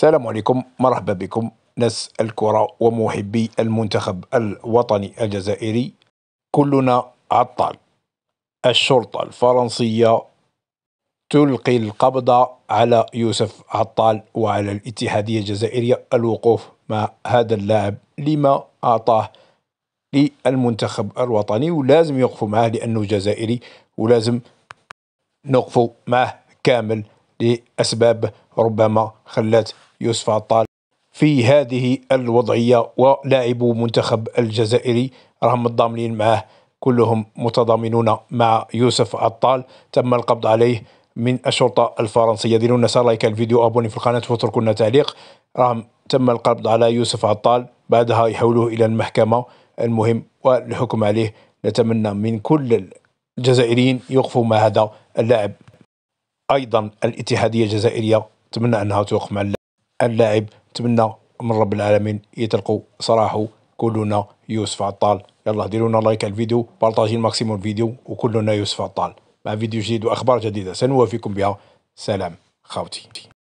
السلام عليكم مرحبا بكم ناس الكرة ومحبي المنتخب الوطني الجزائري كلنا عطال الشرطة الفرنسية تلقي القبض على يوسف عطال وعلى الاتحادية الجزائرية الوقوف مع هذا اللاعب لما أعطاه للمنتخب الوطني ولازم يقفوا معاه لأنه جزائري ولازم نقفوا معاه كامل لأسباب ربما خلات يوسف عطال في هذه الوضعية ولاعبو منتخب الجزائري راهم متضامنين معه كلهم متضامنون مع يوسف عطال تم القبض عليه من الشرطة الفرنسية ديروا لنا لايك الفيديو ابوني في القناة واتركوا لنا تعليق راهم تم القبض على يوسف عطال بعدها يحولوه إلى المحكمة المهم والحكم عليه نتمنى من كل الجزائريين يوقفوا مع هذا اللاعب ايضا الاتحاديه الجزائريه تمنى انها توقف مع اللاعب اللاعب نتمنى من رب العالمين يتلقوا صراحه كلنا يوسف عطال يلا ديروا لنا لايك على الفيديو بارطاجي الماكسيموم الفيديو وكلنا يوسف عطال مع فيديو جديد واخبار جديده سنوافيكم بها سلام خاوتي